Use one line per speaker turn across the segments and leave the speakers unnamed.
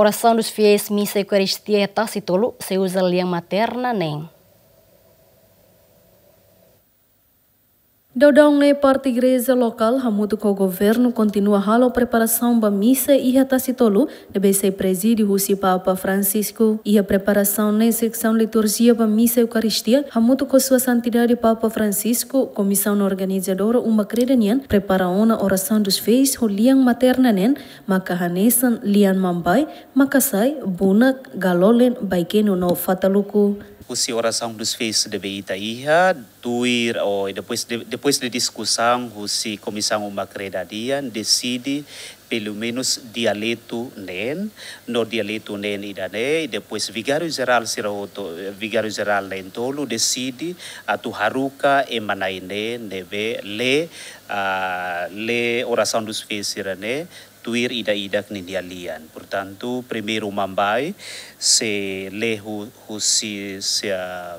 Oração dos fiéis, missa eucaristia é tacitolo se usa a materna nem. Dodong é parte igreja local, hamuto com o governo continua a preparação para missa e atasitolo, deve ser presídio Rússia Papa Francisco. E a preparação na secção liturgia para missa eucaristia, hamuto com sua santidade Papa Francisco, comissão organizadora uma credanian, prepara uma oração dos fez, holian maternanen, makahanesan lian mambai, makasai, bunak, galolen, baikeno no fataluku
discussir oração dos feitos de Beita Iha, tuir ou oh, depois de, depois de discussão, se comissão uma credadia decide pelo menos dialeto nen, no dialeto nen idane, e depois vigário geral siroto, vigário geral lentolo decide a tu haruka e manaine neve le a, ah, le oração dos filhos ne tuir ida ida que Portanto, primeiro Mambai, se lê o, o se, se a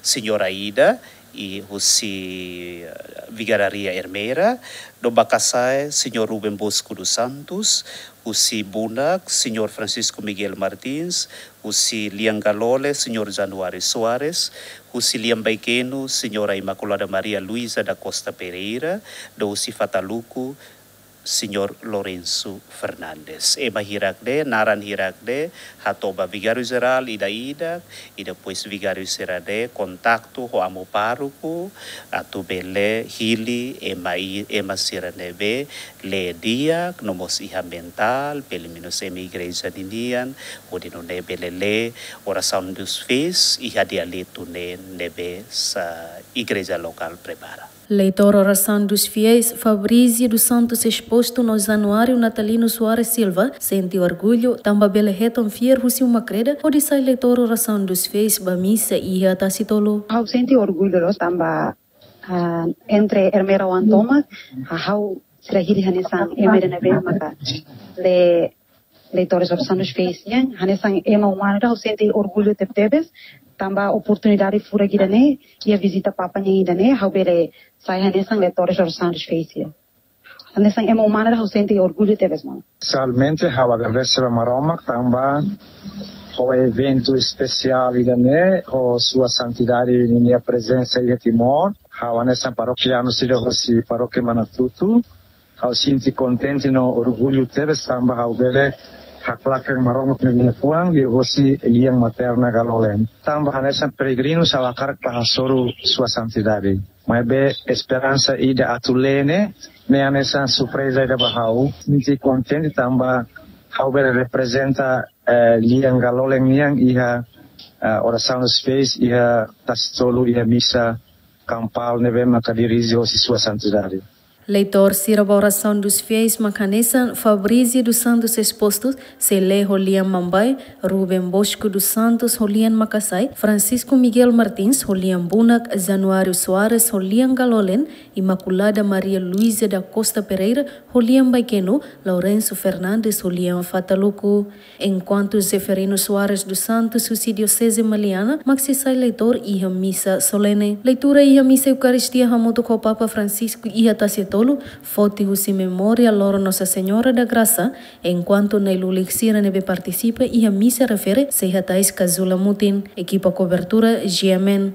senhora Ida e o se eh, Vigararia Hermeira, do Bacassai, senhor Rubem Bosco dos Santos, o se Bunac, senhor Francisco Miguel Martins, o se Lian Galole, senhor Januário Soares, o se Lian Baiqueno, senhora Imaculada Maria Luísa da Costa Pereira, do se Fataluco, senhor Lourenço Fernandes. Eba Hiracde, Naran Hiracde, Hatoba Vigário Geral, Ida Ida, e depois Vigário Serade, Contacto, Roamo Pároco, Atubele, Hili, Ema, Ema Siranebe, Le Dia, Nomos Iha Mental, Peliminos em Igreja Ninian, Odino Nebe Lele, Oração dos Fis, Iha Dialeto Ne Nebe, sa Igreja Local Prepara.
Leitor Oração dos Fiéis, Fabrício dos Santos, exposto no Januário Natalino Soares Silva, sente orgulho, tambabele retonfier o creda, onde sai leitor Oração dos Fiéis, bamissa e atacitolo. Eu sente orgulho, tamba, uh, entre Hermera Antoma, uhum. hau serahiri hanesan emere na bem maka, le leitores Oração dos Fiéis, hanesan ema Humana, eu sente orgulho de teptebes, tamba oportunidade fura gida né que a visita papa nhe gida né how bere sai hane sang le torres or sang fecia ane sang emo mana ra husente orgulho teves mano
salmente how a versera maroma tamba o evento especial gida né o sua santidade em minha presença e timor how ane sang paroquiano se de rosi paroque manatutu how sinti contente no orgulho teves tamba how bere Jaclac yang Marrón en Juan y Osi y en Materna Galolén. Tambo Hanesan peregrino salakar la carta a Soru Sua Santidad. ida atulene, ne anesan surpresa ida bahau, niti contente tamba hauber representa eh, liang galolen liang iha eh, ora oração space fez iha tastolo iha missa kampal neve makadirizi osi Sua Santidade.
Leitor a Oração dos Fiéis Macanessan, Fabrício dos Santos Expostos, Selê Rolian Mambai, Rubem Bosco dos Santos Rolian Macassai, Francisco Miguel Martins Rolian Bunak, Januário Soares Rolian Galolen, Imaculada Maria Luísa da Costa Pereira Rolian Baqueno, Lourenço Fernandes Rolian Fataluco. Enquanto Zeferino Soares dos Santos, Suicídio César Maliana, Maxisai Leitor e a Missa Solene. Leitura e a Missa Eucaristia Ramoto com o Papa Francisco e a Atacetor tolu, foti usi memoria loro Nossa Senhora da Graça, enquanto na ilulixira nebe participa y a se refere se hatais casula mutin, equipa cobertura GMN.